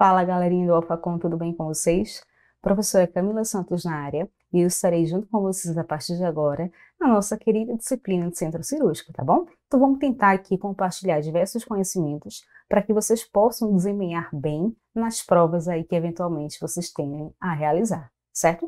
Fala galerinha do AlfaCom, tudo bem com vocês? Professora Camila Santos na área e eu estarei junto com vocês a partir de agora na nossa querida disciplina de centro cirúrgico, tá bom? Então vamos tentar aqui compartilhar diversos conhecimentos para que vocês possam desempenhar bem nas provas aí que eventualmente vocês tenham a realizar, certo?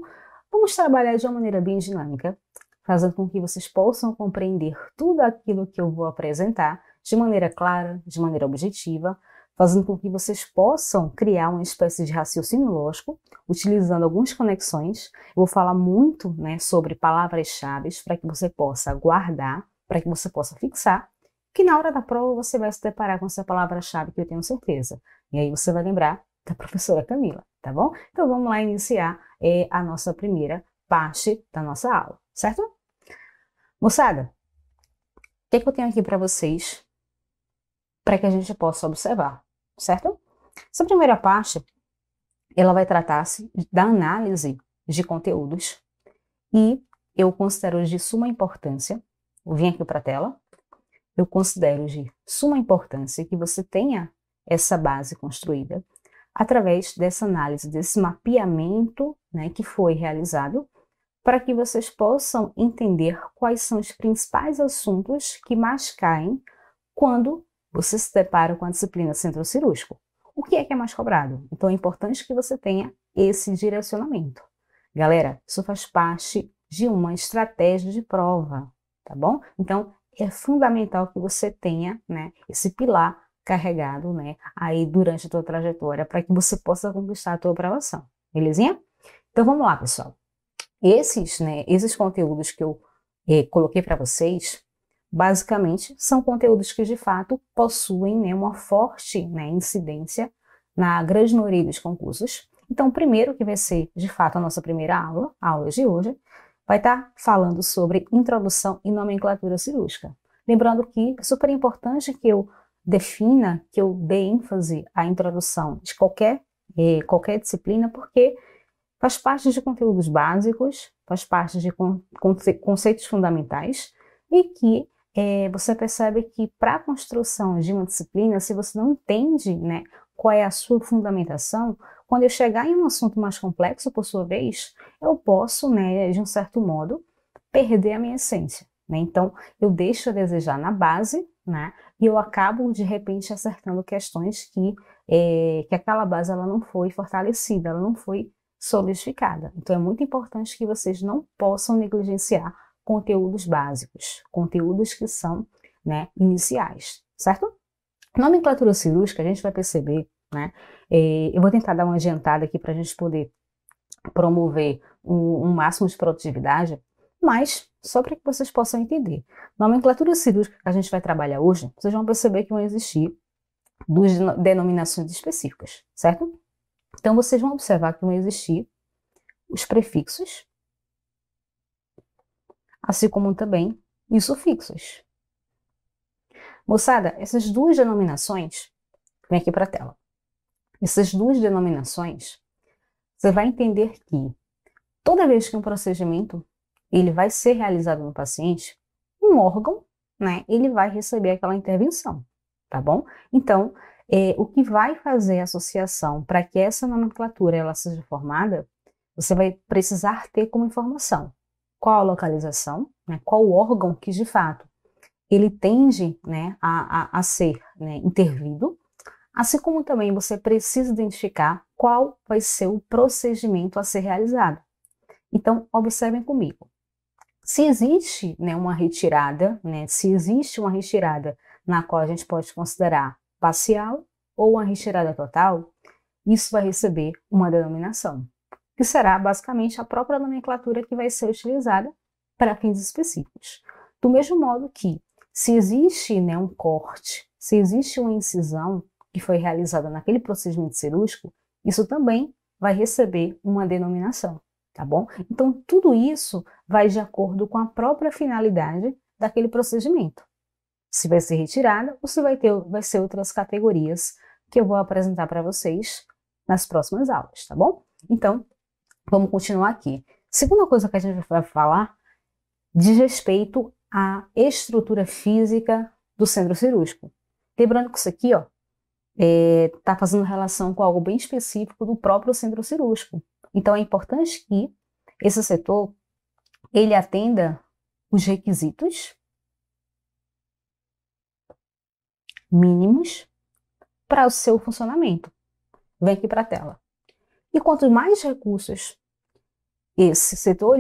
Vamos trabalhar de uma maneira bem dinâmica, fazendo com que vocês possam compreender tudo aquilo que eu vou apresentar de maneira clara, de maneira objetiva, fazendo com que vocês possam criar uma espécie de raciocínio lógico, utilizando algumas conexões. Eu vou falar muito né, sobre palavras-chave para que você possa guardar, para que você possa fixar, que na hora da prova você vai se deparar com essa palavra-chave que eu tenho certeza. E aí você vai lembrar da professora Camila, tá bom? Então vamos lá iniciar é, a nossa primeira parte da nossa aula, certo? Moçada, o que, é que eu tenho aqui para vocês para que a gente possa observar, certo? Essa primeira parte, ela vai tratar-se da análise de conteúdos e eu considero de suma importância, eu vim aqui para a tela, eu considero de suma importância que você tenha essa base construída através dessa análise, desse mapeamento né, que foi realizado, para que vocês possam entender quais são os principais assuntos que mais caem quando você se depara com a disciplina centrocirúrgico. O que é que é mais cobrado? Então é importante que você tenha esse direcionamento. Galera, isso faz parte de uma estratégia de prova, tá bom? Então é fundamental que você tenha né, esse pilar carregado né, aí durante a sua trajetória para que você possa conquistar a sua aprovação, belezinha? Então vamos lá, pessoal. Esses, né, esses conteúdos que eu eh, coloquei para vocês, Basicamente, são conteúdos que de fato possuem né, uma forte né, incidência na grande maioria dos concursos. Então, o primeiro, que vai ser de fato a nossa primeira aula, a aula de hoje, vai estar tá falando sobre introdução e nomenclatura cirúrgica. Lembrando que é super importante que eu defina, que eu dê ênfase à introdução de qualquer, eh, qualquer disciplina, porque faz parte de conteúdos básicos, faz parte de con conce conceitos fundamentais e que é, você percebe que para a construção de uma disciplina, se você não entende né, qual é a sua fundamentação, quando eu chegar em um assunto mais complexo, por sua vez, eu posso, né, de um certo modo, perder a minha essência. Né? Então, eu deixo a desejar na base né, e eu acabo, de repente, acertando questões que, é, que aquela base ela não foi fortalecida, ela não foi solidificada. Então, é muito importante que vocês não possam negligenciar conteúdos básicos, conteúdos que são né, iniciais, certo? Nomenclatura cirúrgica, a gente vai perceber, né? É, eu vou tentar dar uma adiantada aqui para a gente poder promover um, um máximo de produtividade, mas só para que vocês possam entender. Nomenclatura cirúrgica que a gente vai trabalhar hoje, vocês vão perceber que vão existir duas denominações específicas, certo? Então vocês vão observar que vão existir os prefixos assim como também em sufixos. Moçada, essas duas denominações, vem aqui para a tela. Essas duas denominações, você vai entender que toda vez que um procedimento ele vai ser realizado no paciente, um órgão, né, ele vai receber aquela intervenção, tá bom? Então, é, o que vai fazer a associação para que essa nomenclatura ela seja formada, você vai precisar ter como informação qual a localização, né, qual o órgão que de fato ele tende né, a, a, a, ser né, intervido, assim como também você precisa identificar qual vai ser o procedimento a ser realizado. Então, observem comigo. Se existe né, uma retirada, né, se existe uma retirada na qual a gente pode considerar parcial ou uma retirada total, isso vai receber uma denominação que será basicamente a própria nomenclatura que vai ser utilizada para fins específicos. Do mesmo modo que, se existe né, um corte, se existe uma incisão que foi realizada naquele procedimento cirúrgico, isso também vai receber uma denominação, tá bom? Então, tudo isso vai de acordo com a própria finalidade daquele procedimento. Se vai ser retirada ou se vai, ter, vai ser outras categorias que eu vou apresentar para vocês nas próximas aulas, tá bom? Então, Vamos continuar aqui. Segunda coisa que a gente vai falar diz respeito à estrutura física do centro cirúrgico. Lembrando que isso aqui, ó, está é, fazendo relação com algo bem específico do próprio centro cirúrgico. Então é importante que esse setor ele atenda os requisitos mínimos para o seu funcionamento. Vem aqui para a tela. E quanto mais recursos esse setor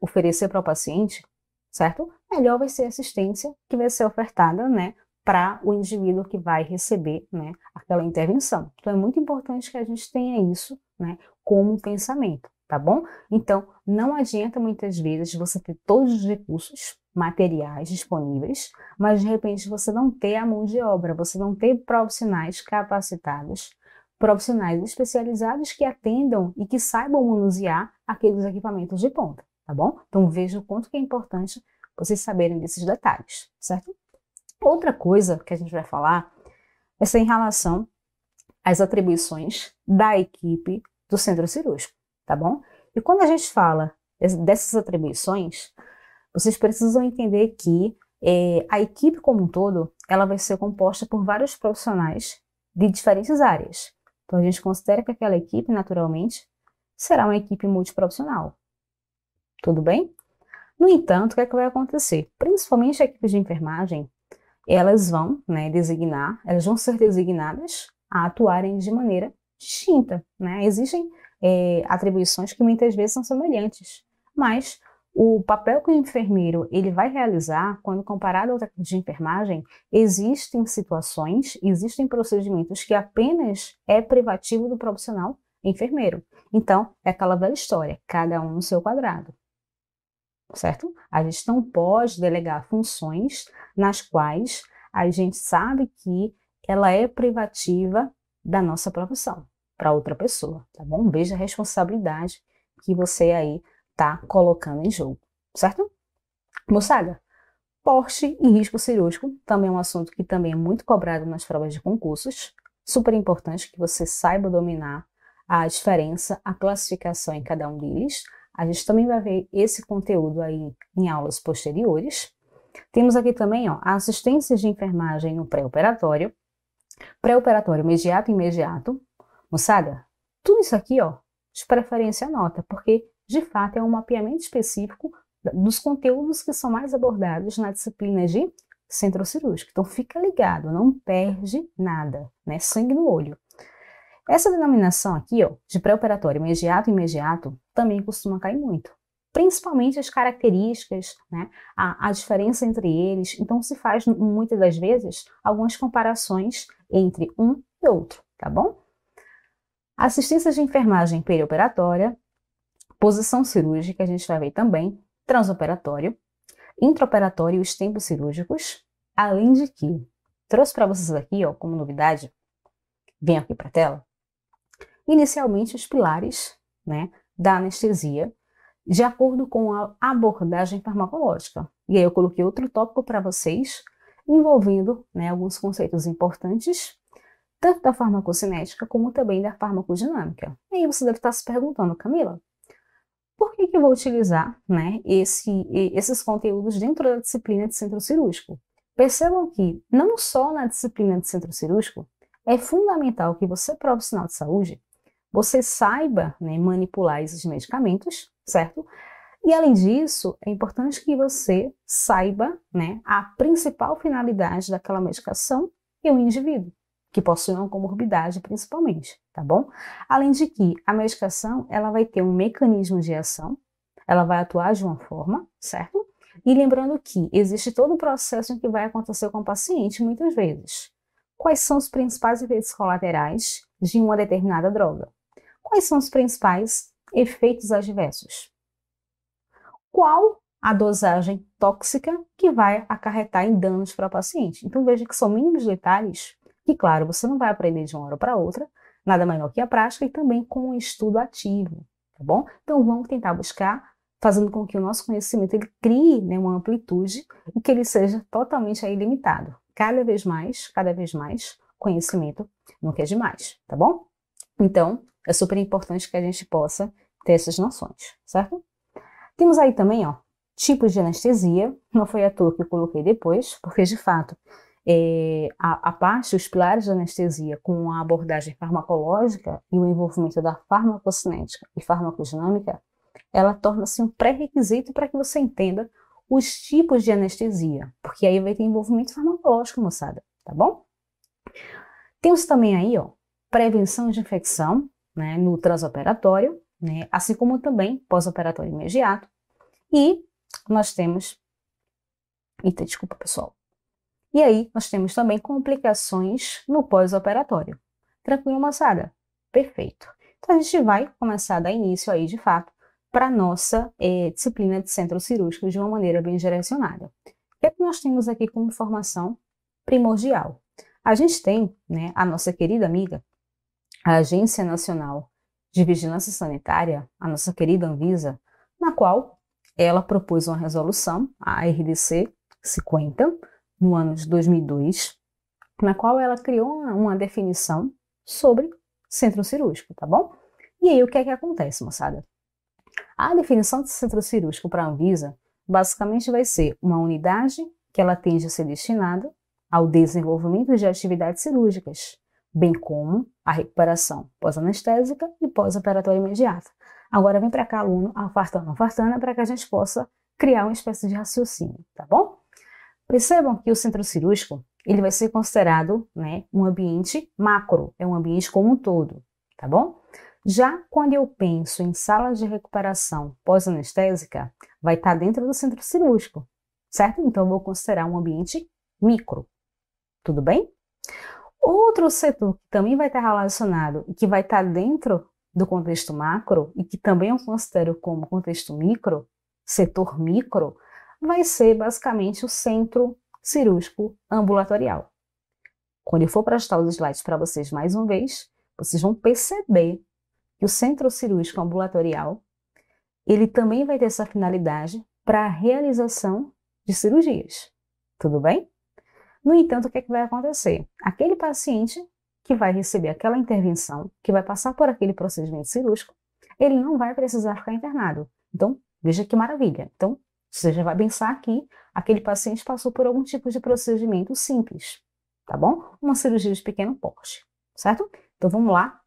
oferecer para o paciente, certo? Melhor vai ser a assistência que vai ser ofertada, né, para o indivíduo que vai receber, né, aquela intervenção. Então é muito importante que a gente tenha isso, né, como pensamento, tá bom? Então não adianta muitas vezes você ter todos os recursos materiais disponíveis, mas de repente você não ter a mão de obra, você não ter profissionais capacitados profissionais especializados que atendam e que saibam manusear aqueles equipamentos de ponta, tá bom? Então veja o quanto que é importante vocês saberem desses detalhes, certo? Outra coisa que a gente vai falar é em relação às atribuições da equipe do centro cirúrgico, tá bom? E quando a gente fala dessas atribuições, vocês precisam entender que é, a equipe como um todo, ela vai ser composta por vários profissionais de diferentes áreas. Então a gente considera que aquela equipe, naturalmente, será uma equipe multiprofissional. Tudo bem? No entanto, o que, é que vai acontecer? Principalmente a equipe de enfermagem, elas vão né, designar, elas vão ser designadas a atuarem de maneira distinta. Né? Existem é, atribuições que muitas vezes são semelhantes, mas o papel que o enfermeiro ele vai realizar, quando comparado ao tipo técnico de enfermagem, existem situações, existem procedimentos que apenas é privativo do profissional enfermeiro. Então, é aquela velha história, cada um no seu quadrado. Certo? A gente não pode delegar funções nas quais a gente sabe que ela é privativa da nossa profissão para outra pessoa, tá bom? Veja a responsabilidade que você aí está colocando em jogo, certo? Moçada, porte e risco cirúrgico também é um assunto que também é muito cobrado nas provas de concursos. Super importante que você saiba dominar a diferença, a classificação em cada um deles. A gente também vai ver esse conteúdo aí em aulas posteriores. Temos aqui também ó, assistências de enfermagem no pré-operatório, pré-operatório imediato e imediato. Moçada, tudo isso aqui, ó, de preferência anota, porque de fato, é um mapeamento específico dos conteúdos que são mais abordados na disciplina de centrocirúrgica. Então, fica ligado, não perde nada, né? Sangue no olho. Essa denominação aqui, ó, de pré-operatório imediato e imediato, também costuma cair muito. Principalmente as características, né? a, a diferença entre eles. Então, se faz, muitas das vezes, algumas comparações entre um e outro, tá bom? Assistência de enfermagem perioperatória, posição cirúrgica, a gente vai ver também transoperatório, intraoperatório e os tempos cirúrgicos, além de que trouxe para vocês aqui, ó, como novidade, vem aqui para a tela, inicialmente os pilares, né, da anestesia, de acordo com a abordagem farmacológica. E aí eu coloquei outro tópico para vocês, envolvendo né, alguns conceitos importantes, tanto da farmacocinética como também da farmacodinâmica. E aí você deve estar se perguntando, Camila, por que, que eu vou utilizar né, esse, esses conteúdos dentro da disciplina de centro cirúrgico? Percebam que, não só na disciplina de centro cirúrgico, é fundamental que você, profissional de saúde, você saiba né, manipular esses medicamentos, certo? E além disso, é importante que você saiba né, a principal finalidade daquela medicação e o indivíduo, que possui uma comorbidade principalmente tá bom? Além de que a medicação, ela vai ter um mecanismo de ação, ela vai atuar de uma forma, certo? E lembrando que existe todo um processo que vai acontecer com o paciente muitas vezes. Quais são os principais efeitos colaterais de uma determinada droga? Quais são os principais efeitos adversos? Qual a dosagem tóxica que vai acarretar em danos para o paciente? Então veja que são mínimos detalhes que, claro, você não vai aprender de uma hora para outra, nada maior que a prática e também com o estudo ativo, tá bom? Então vamos tentar buscar fazendo com que o nosso conhecimento ele crie né, uma amplitude e que ele seja totalmente aí limitado. Cada vez mais, cada vez mais, conhecimento nunca é demais, tá bom? Então, é super importante que a gente possa ter essas noções, certo? Temos aí também, ó, tipos de anestesia. Não foi à toa que eu coloquei depois, porque de fato é, a, a, parte, os pilares da anestesia com a abordagem farmacológica e o envolvimento da farmacocinética e farmacodinâmica, ela torna-se um pré-requisito para que você entenda os tipos de anestesia, porque aí vai ter envolvimento farmacológico, moçada, tá bom? Temos também aí, ó, prevenção de infecção, né, no transoperatório, né, assim como também pós-operatório imediato, e nós temos. Eita, desculpa, pessoal. E aí, nós temos também complicações no pós-operatório. Tranquilo, moçada? Perfeito. Então, a gente vai começar a dar início aí, de fato, para a nossa eh, disciplina de centro cirúrgico de uma maneira bem direcionada. O que é que nós temos aqui como informação primordial? A gente tem né, a nossa querida amiga, a Agência Nacional de Vigilância Sanitária, a nossa querida Anvisa, na qual ela propôs uma resolução, a RDC 50, no ano de 2002, na qual ela criou uma, uma definição sobre centro cirúrgico, tá bom? E aí o que é que acontece, moçada? A definição de centro cirúrgico para a Anvisa basicamente vai ser uma unidade que ela tende a ser destinada ao desenvolvimento de atividades cirúrgicas, bem como a recuperação pós-anestésica e pós-operatória imediata. Agora vem para cá, aluno, a fartana, é para que a gente possa criar uma espécie de raciocínio, tá bom? Percebam que o centro cirúrgico ele vai ser considerado né, um ambiente macro, é um ambiente como um todo, tá bom? Já quando eu penso em salas de recuperação pós-anestésica, vai estar tá dentro do centro cirúrgico, certo? Então, eu vou considerar um ambiente micro, tudo bem? Outro setor que também vai estar tá relacionado e que vai estar tá dentro do contexto macro e que também eu considero como contexto micro, setor micro, vai ser basicamente o centro cirúrgico ambulatorial. Quando eu for prestar os slides para vocês mais uma vez, vocês vão perceber que o centro cirúrgico ambulatorial ele também vai ter essa finalidade para a realização de cirurgias. Tudo bem? No entanto, o que, é que vai acontecer? Aquele paciente que vai receber aquela intervenção, que vai passar por aquele procedimento cirúrgico, ele não vai precisar ficar internado. Então, veja que maravilha. Então, você já vai pensar que aquele paciente passou por algum tipo de procedimento simples, tá bom? Uma cirurgia de pequeno porte, certo? Então vamos lá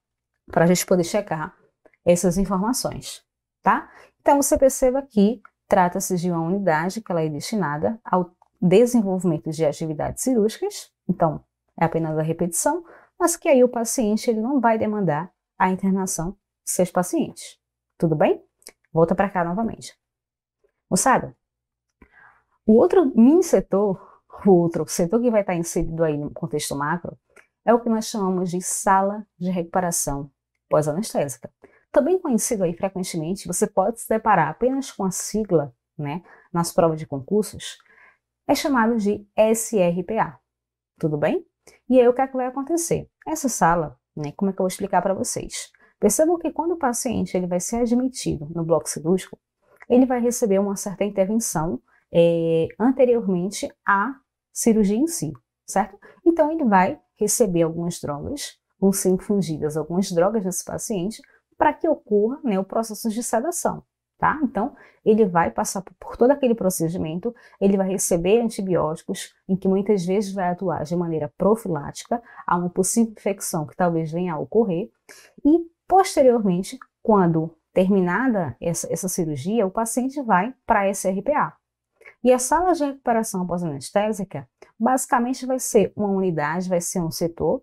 para a gente poder checar essas informações, tá? Então você perceba que trata-se de uma unidade que ela é destinada ao desenvolvimento de atividades cirúrgicas, então é apenas a repetição, mas que aí o paciente ele não vai demandar a internação de seus pacientes. Tudo bem? Volta para cá novamente. Moçada, o outro mini setor, o outro setor que vai estar inserido aí no contexto macro, é o que nós chamamos de sala de recuperação pós-anestésica. Também conhecido aí frequentemente, você pode se deparar apenas com a sigla, né, nas provas de concursos, é chamado de SRPA. Tudo bem? E aí o que é que vai acontecer? Essa sala, né, como é que eu vou explicar para vocês? Percebam que quando o paciente ele vai ser admitido no bloco cirúrgico, ele vai receber uma certa intervenção é, anteriormente à cirurgia em si, certo? Então ele vai receber algumas drogas, vão ser infundidas algumas drogas nesse paciente para que ocorra né, o processo de sedação. Tá? Então, ele vai passar por todo aquele procedimento, ele vai receber antibióticos, em que muitas vezes vai atuar de maneira profilática a uma possível infecção que talvez venha a ocorrer, e posteriormente, quando terminada essa, essa cirurgia, o paciente vai para a SRPA, e a sala de recuperação pós-anestésica basicamente vai ser uma unidade, vai ser um setor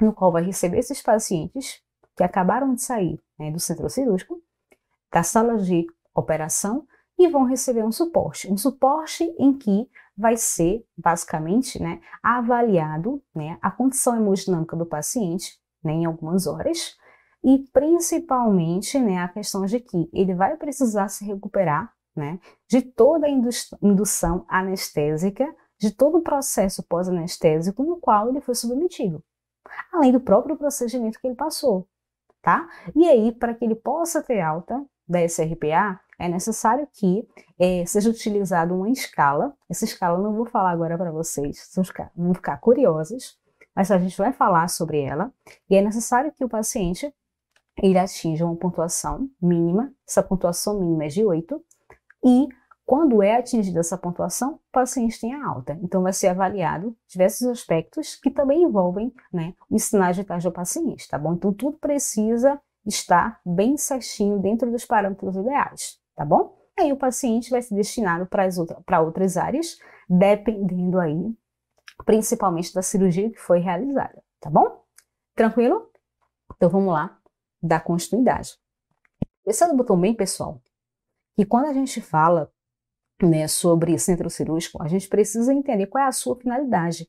no qual vai receber esses pacientes que acabaram de sair né, do centro cirúrgico, da sala de operação, e vão receber um suporte. Um suporte em que vai ser, basicamente, né, avaliado né, a condição hemodinâmica do paciente né, em algumas horas e, principalmente, né, a questão de que ele vai precisar se recuperar né? de toda a indução anestésica, de todo o processo pós-anestésico no qual ele foi submetido, além do próprio procedimento que ele passou. Tá? E aí, para que ele possa ter alta da SRPA, é necessário que é, seja utilizada uma escala. Essa escala eu não vou falar agora para vocês, vocês vão ficar curiosos, mas a gente vai falar sobre ela. E é necessário que o paciente ele atinja uma pontuação mínima, essa pontuação mínima é de 8, e quando é atingida essa pontuação, o paciente tem a alta. Então, vai ser avaliado diversos aspectos que também envolvem né, os sinais vitais do paciente, tá bom? Então, tudo precisa estar bem certinho dentro dos parâmetros ideais, tá bom? Aí, o paciente vai ser destinado para outra, outras áreas, dependendo aí, principalmente da cirurgia que foi realizada, tá bom? Tranquilo? Então, vamos lá, dar continuidade. Esse é o botão bem, pessoal, que quando a gente fala né, sobre centro cirúrgico, a gente precisa entender qual é a sua finalidade,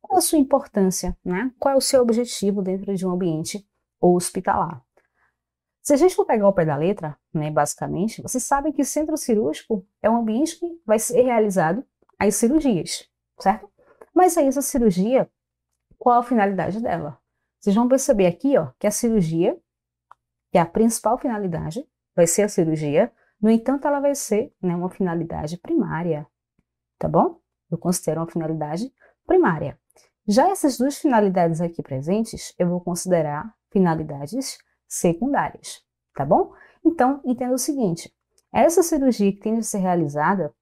qual é a sua importância, né? qual é o seu objetivo dentro de um ambiente hospitalar. Se a gente for pegar o pé da letra, né, basicamente, vocês sabem que centro cirúrgico é um ambiente que vai ser realizado as cirurgias, certo? Mas aí essa cirurgia, qual a finalidade dela? Vocês vão perceber aqui ó, que a cirurgia, que é a principal finalidade, vai ser a cirurgia, no entanto, ela vai ser né, uma finalidade primária, tá bom? Eu considero uma finalidade primária. Já essas duas finalidades aqui presentes, eu vou considerar finalidades secundárias, tá bom? Então, entenda o seguinte, essa cirurgia que tem de ser realizada,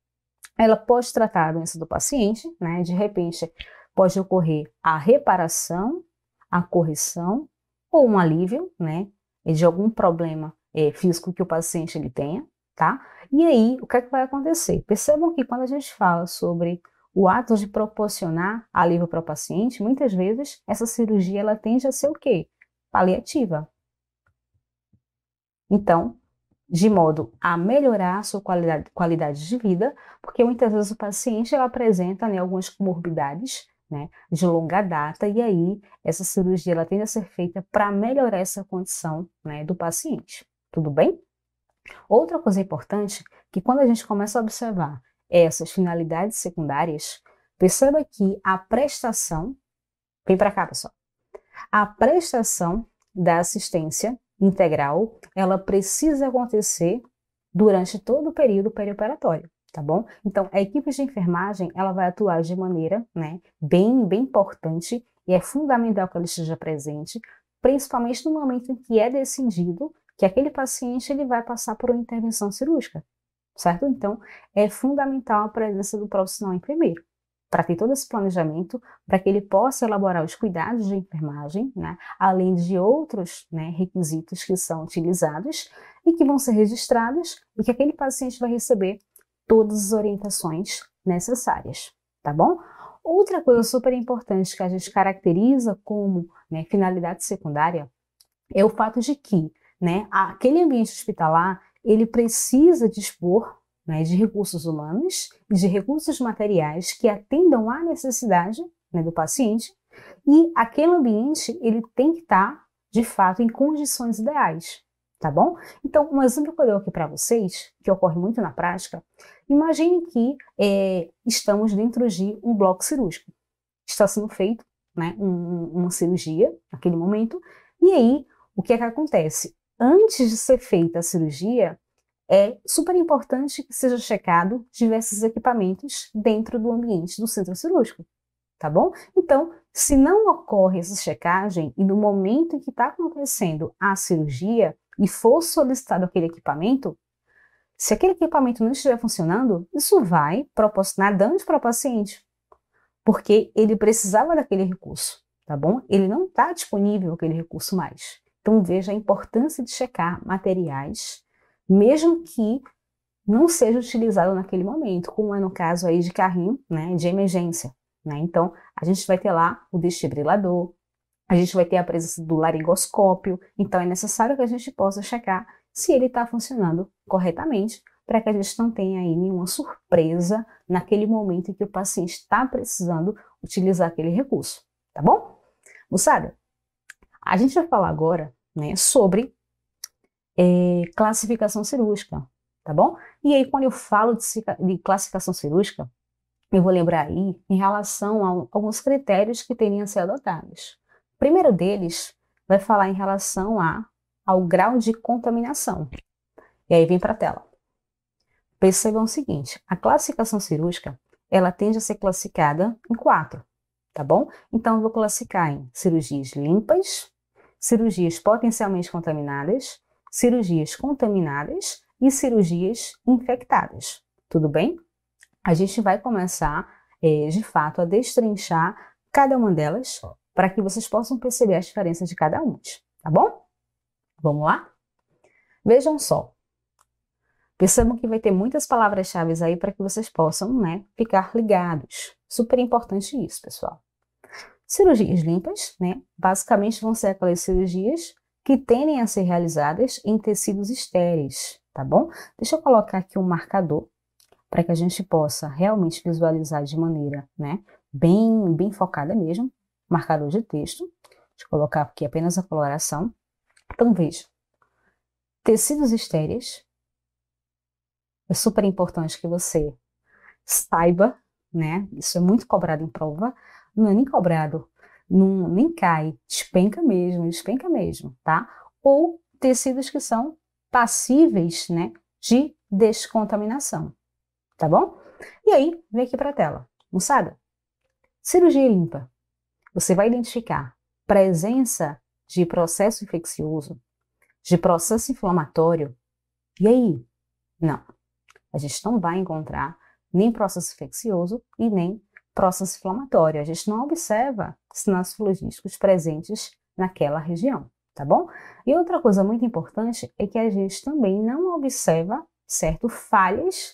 ela pode tratar a doença do paciente, né? De repente, pode ocorrer a reparação, a correção ou um alívio, né? De algum problema é, físico que o paciente ele tenha, tá? E aí, o que, é que vai acontecer? Percebam que quando a gente fala sobre o ato de proporcionar alívio para o paciente, muitas vezes essa cirurgia ela tende a ser o quê? Paliativa. Então, de modo a melhorar a sua qualidade, qualidade de vida, porque muitas vezes o paciente ela apresenta né, algumas comorbidades né, de longa data, e aí essa cirurgia ela tende a ser feita para melhorar essa condição né, do paciente. Tudo bem? Outra coisa importante que quando a gente começa a observar essas finalidades secundárias, perceba que a prestação, vem para cá, pessoal. A prestação da assistência integral, ela precisa acontecer durante todo o período perioperatório, tá bom? Então, a equipe de enfermagem, ela vai atuar de maneira, né, bem, bem importante e é fundamental que ela esteja presente, principalmente no momento em que é decidido que aquele paciente ele vai passar por uma intervenção cirúrgica, certo? Então, é fundamental a presença do profissional em primeiro, para ter todo esse planejamento, para que ele possa elaborar os cuidados de enfermagem, né? além de outros né, requisitos que são utilizados e que vão ser registrados e que aquele paciente vai receber todas as orientações necessárias, tá bom? Outra coisa super importante que a gente caracteriza como né, finalidade secundária é o fato de que né? Aquele ambiente hospitalar, ele precisa dispor né, de recursos humanos e de recursos materiais que atendam à necessidade né, do paciente e aquele ambiente ele tem que estar tá, de fato em condições ideais, tá bom? Então um exemplo que eu dei aqui para vocês que ocorre muito na prática, imagine que é, estamos dentro de um bloco cirúrgico, está sendo feito né, um, uma cirurgia naquele momento e aí o que é que acontece? antes de ser feita a cirurgia, é super importante que seja checado diversos equipamentos dentro do ambiente do centro cirúrgico, tá bom? Então, se não ocorre essa checagem e no momento em que está acontecendo a cirurgia e for solicitado aquele equipamento, se aquele equipamento não estiver funcionando, isso vai proporcionar danos para o paciente, porque ele precisava daquele recurso, tá bom? Ele não está disponível aquele recurso mais. Então veja a importância de checar materiais, mesmo que não seja utilizado naquele momento, como é no caso aí de carrinho, né, de emergência. Né? Então a gente vai ter lá o desfibrilador, a gente vai ter a presença do laringoscópio, então é necessário que a gente possa checar se ele está funcionando corretamente, para que a gente não tenha aí nenhuma surpresa naquele momento em que o paciente está precisando utilizar aquele recurso, tá bom? Moçada, a gente vai falar agora né, sobre é, classificação cirúrgica, tá bom? E aí, quando eu falo de, de classificação cirúrgica, eu vou lembrar aí em relação a alguns critérios que teriam que ser adotados. O primeiro deles vai falar em relação a, ao grau de contaminação. E aí vem para a tela. Percebam o seguinte, a classificação cirúrgica, ela tende a ser classificada em quatro, tá bom? Então, eu vou classificar em cirurgias limpas, cirurgias potencialmente contaminadas, cirurgias contaminadas e cirurgias infectadas. Tudo bem? A gente vai começar, é, de fato, a destrinchar cada uma delas para que vocês possam perceber as diferenças de cada uma, tá bom? Vamos lá? Vejam só. Pensamos que vai ter muitas palavras-chave aí para que vocês possam né, ficar ligados. Super importante isso, pessoal. Cirurgias limpas, né? Basicamente vão ser aquelas cirurgias que tendem a ser realizadas em tecidos estéreis, tá bom? Deixa eu colocar aqui um marcador para que a gente possa realmente visualizar de maneira, né, bem, bem focada mesmo, marcador de texto. Deixa eu colocar aqui apenas a coloração. Então veja, tecidos estéreis, é super importante que você saiba, né, isso é muito cobrado em prova, não é nem cobrado, não, nem cai, despenca mesmo, despenca mesmo, tá? Ou tecidos que são passíveis, né, de descontaminação, tá bom? E aí, vem aqui para a tela. Moçada, cirurgia limpa. Você vai identificar presença de processo infeccioso, de processo inflamatório. E aí? Não. A gente não vai encontrar nem processo infeccioso e nem processo inflamatório. A gente não observa sinais flogísticos presentes naquela região, tá bom? E outra coisa muito importante é que a gente também não observa, certo, falhas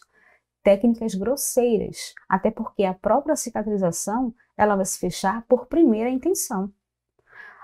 técnicas grosseiras, até porque a própria cicatrização, ela vai se fechar por primeira intenção.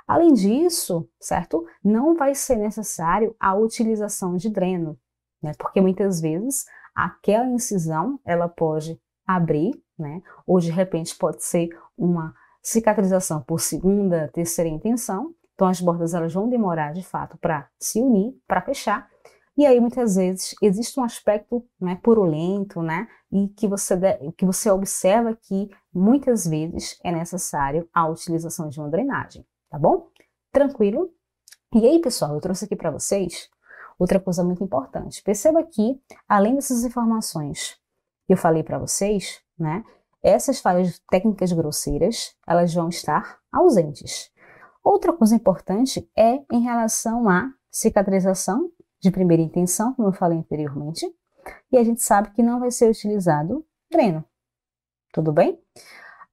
Além disso, certo? Não vai ser necessário a utilização de dreno, né? Porque muitas vezes aquela incisão, ela pode abrir né? Ou de repente pode ser uma cicatrização por segunda, terceira intenção. Então as bordas elas vão demorar de fato para se unir, para fechar. E aí muitas vezes existe um aspecto né, purulento, né, e que você, que você observa que muitas vezes é necessário a utilização de uma drenagem, tá bom? Tranquilo? E aí pessoal, eu trouxe aqui para vocês outra coisa muito importante. Perceba que além dessas informações que eu falei para vocês, né? Essas falhas técnicas grosseiras, elas vão estar ausentes. Outra coisa importante é em relação à cicatrização de primeira intenção, como eu falei anteriormente, e a gente sabe que não vai ser utilizado dreno. Tudo bem?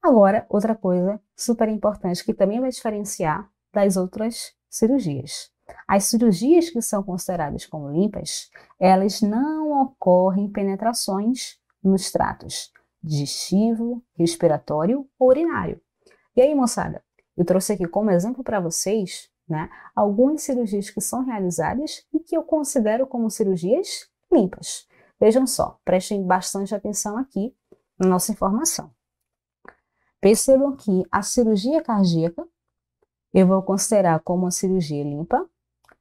Agora, outra coisa super importante que também vai diferenciar das outras cirurgias. As cirurgias que são consideradas como limpas, elas não ocorrem penetrações nos tratos digestivo, respiratório ou urinário. E aí, moçada, eu trouxe aqui como exemplo para vocês né, algumas cirurgias que são realizadas e que eu considero como cirurgias limpas. Vejam só, prestem bastante atenção aqui na nossa informação. Percebam que a cirurgia cardíaca eu vou considerar como uma cirurgia limpa,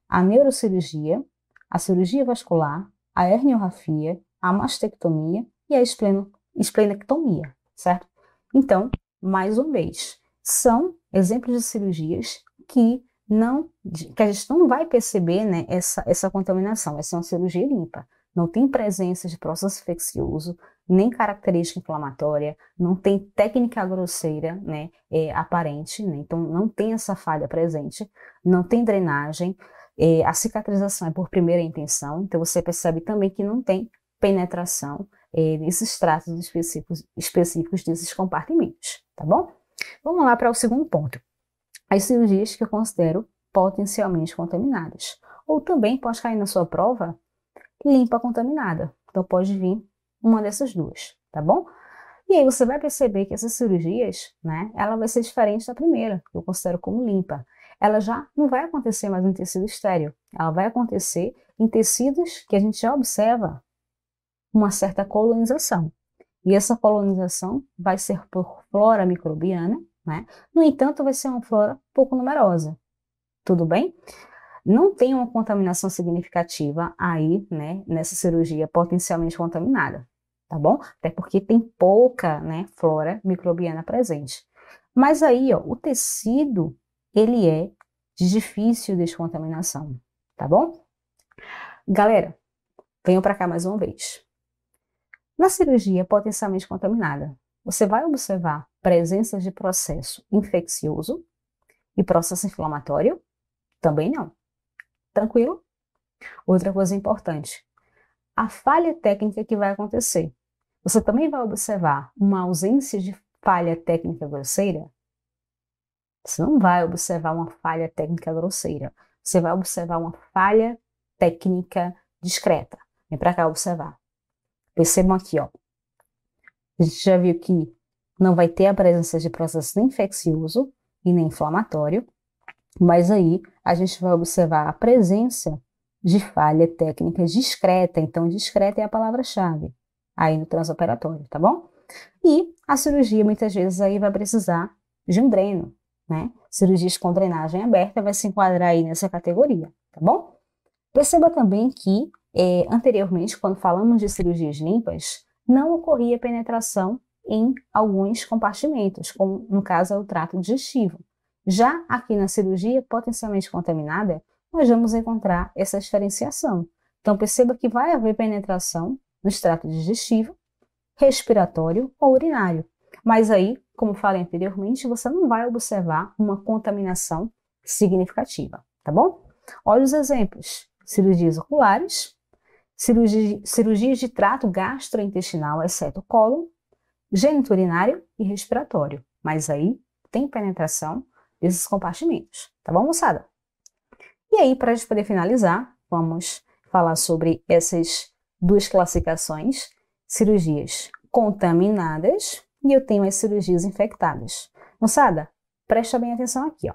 a neurocirurgia, a cirurgia vascular, a herniorrafia, a mastectomia e a espleno esplenectomia, certo? Então, mais um mês. São exemplos de cirurgias que não que a gente não vai perceber né, essa, essa contaminação. Essa é uma cirurgia limpa. Não tem presença de processo infeccioso, nem característica inflamatória, não tem técnica grosseira né, é, aparente, né, então não tem essa falha presente, não tem drenagem, é, a cicatrização é por primeira intenção, então você percebe também que não tem penetração, é, desses traços específicos, específicos desses compartimentos, tá bom? Vamos lá para o segundo ponto. As cirurgias que eu considero potencialmente contaminadas. Ou também pode cair na sua prova limpa contaminada. Então pode vir uma dessas duas, tá bom? E aí você vai perceber que essas cirurgias, né, ela vai ser diferente da primeira, que eu considero como limpa. Ela já não vai acontecer mais em tecido estéreo, ela vai acontecer em tecidos que a gente já observa uma certa colonização. E essa colonização vai ser por flora microbiana, né? No entanto, vai ser uma flora pouco numerosa. Tudo bem? Não tem uma contaminação significativa aí, né, nessa cirurgia potencialmente contaminada, tá bom? Até porque tem pouca, né, flora microbiana presente. Mas aí, ó, o tecido, ele é de difícil descontaminação, tá bom? Galera, venham para cá mais uma vez. Na cirurgia potencialmente contaminada, você vai observar presença de processo infeccioso e processo inflamatório? Também não. Tranquilo? Outra coisa importante: a falha técnica que vai acontecer. Você também vai observar uma ausência de falha técnica grosseira? Você não vai observar uma falha técnica grosseira. Você vai observar uma falha técnica discreta. Vem para cá observar. Percebam aqui, ó. A gente já viu que não vai ter a presença de processo nem infeccioso e nem inflamatório, mas aí a gente vai observar a presença de falha técnica discreta. Então, discreta é a palavra-chave aí no transoperatório, tá bom? E a cirurgia muitas vezes aí vai precisar de um dreno, né? Cirurgias com drenagem aberta vai se enquadrar aí nessa categoria, tá bom? Perceba também que é, anteriormente, quando falamos de cirurgias limpas, não ocorria penetração em alguns compartimentos, como no caso é o trato digestivo. Já aqui na cirurgia potencialmente contaminada, nós vamos encontrar essa diferenciação. Então, perceba que vai haver penetração no extrato digestivo, respiratório ou urinário. Mas aí, como falei anteriormente, você não vai observar uma contaminação significativa, tá bom? Olha os exemplos: cirurgias oculares, cirurgia, cirurgias de trato gastrointestinal, exceto cólon, geniturinário e respiratório. Mas aí tem penetração desses compartimentos. Tá bom, moçada? E aí, para a gente poder finalizar, vamos falar sobre essas duas classificações: cirurgias contaminadas e eu tenho as cirurgias infectadas. Moçada, presta bem atenção aqui, ó.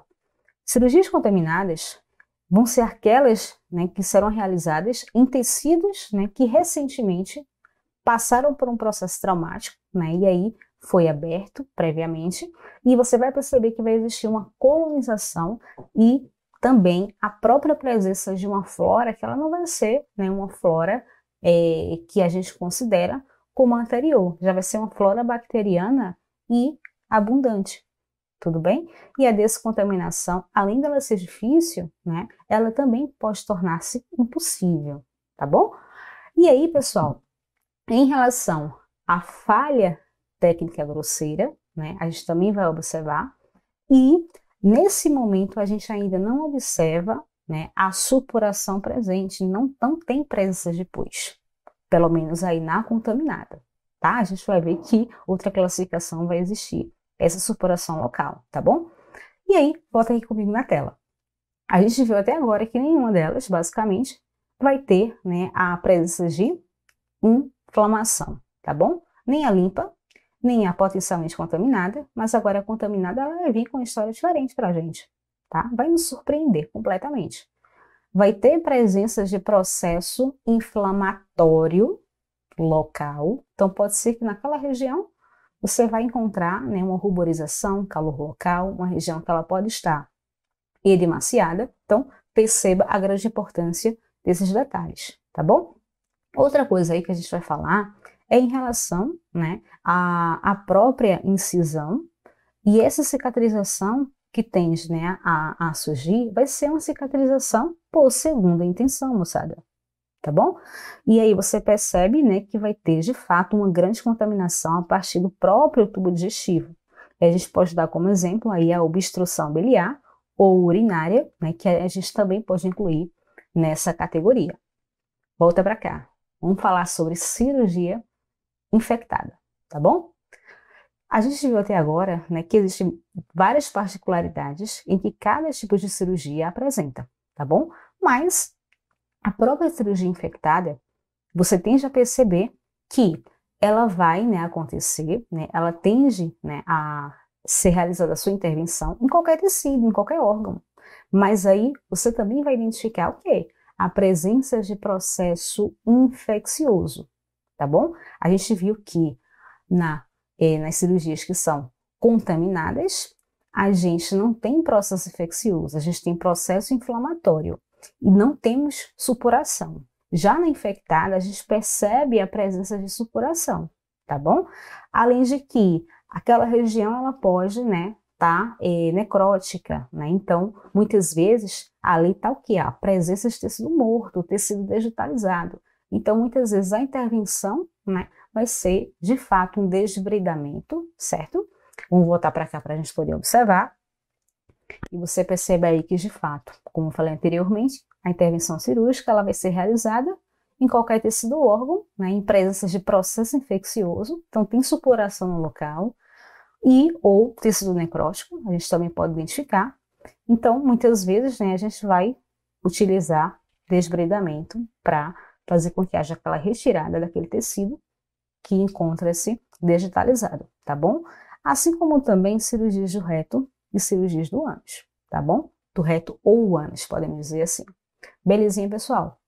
Cirurgias contaminadas vão ser aquelas né, que serão realizadas em tecidos né, que recentemente passaram por um processo traumático, né, e aí foi aberto previamente, e você vai perceber que vai existir uma colonização e também a própria presença de uma flora, que ela não vai ser né, uma flora é, que a gente considera como a anterior, já vai ser uma flora bacteriana e abundante, tudo bem? E a descontaminação, além dela ser difícil, né, ela também pode tornar-se impossível, tá bom? E aí, pessoal, em relação à falha técnica grosseira, né, a gente também vai observar, e nesse momento a gente ainda não observa né, a supuração presente, não, não tem presença depois, pelo menos aí na contaminada, tá? A gente vai ver que outra classificação vai existir essa supuração local, tá bom? E aí, bota aqui comigo na tela. A gente viu até agora que nenhuma delas, basicamente, vai ter né, a presença de inflamação, tá bom? Nem a limpa, nem a potencialmente contaminada, mas agora a contaminada ela vai vir com uma história diferente pra gente, tá? Vai nos surpreender completamente. Vai ter presença de processo inflamatório local, então pode ser que naquela região você vai encontrar né, uma ruborização, calor local, uma região que ela pode estar edemaciada. Então, perceba a grande importância desses detalhes, tá bom? Outra coisa aí que a gente vai falar é em relação né, à, a própria incisão e essa cicatrização que tens né, a, a surgir vai ser uma cicatrização por segunda intenção, moçada tá bom? E aí você percebe, né, que vai ter de fato uma grande contaminação a partir do próprio tubo digestivo. E a gente pode dar como exemplo aí a obstrução biliar ou urinária, né, que a gente também pode incluir nessa categoria. Volta para cá. Vamos falar sobre cirurgia infectada, tá bom? A gente viu até agora né, que existem várias particularidades em que cada tipo de cirurgia apresenta, tá bom? Mas a própria cirurgia infectada, você tende a perceber que ela vai né, acontecer, né, ela tende né, a ser realizada a sua intervenção em qualquer tecido, em qualquer órgão. Mas aí você também vai identificar o quê? A presença de processo infeccioso, tá bom? A gente viu que na, eh, nas cirurgias que são contaminadas, a gente não tem processo infeccioso, a gente tem processo inflamatório e não temos supuração. Já na infectada, a gente percebe a presença de supuração, tá bom? Além de que aquela região ela pode, né, tá é, necrótica, né? Então, muitas vezes ali tá o que a presença de tecido morto, tecido digitalizado. Então, muitas vezes a intervenção, né, vai ser de fato um desbridamento, certo? Vamos voltar para cá para a gente poder observar. E você percebe aí que, de fato, como eu falei anteriormente, a intervenção cirúrgica ela vai ser realizada em qualquer tecido órgão, né, em presença de processo infeccioso, então tem supuração no local, e ou tecido necrótico, a gente também pode identificar. Então, muitas vezes, né, a gente vai utilizar desbridamento para fazer com que haja aquela retirada daquele tecido que encontra-se digitalizado, tá bom? Assim como também cirurgias de reto e cirurgias do ânus, tá bom? Do reto ou ânus, podemos dizer assim. Belezinha, pessoal?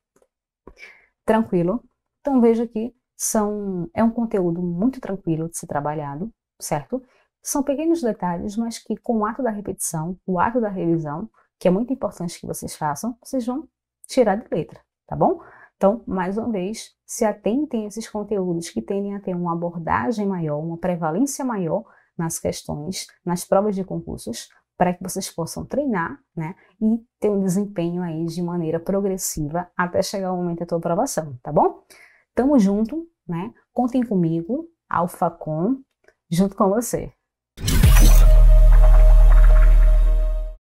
Tranquilo? Então veja que são, é um conteúdo muito tranquilo de ser trabalhado, certo? São pequenos detalhes, mas que com o ato da repetição, o ato da revisão, que é muito importante que vocês façam, vocês vão tirar de letra, tá bom? Então, mais uma vez, se atentem a esses conteúdos que tendem a ter uma abordagem maior, uma prevalência maior nas questões, nas provas de concursos, para que vocês possam treinar, né, e ter um desempenho aí de maneira progressiva até chegar o momento da tua aprovação, tá bom? Tamo junto, né? Contem comigo, Com, junto com você.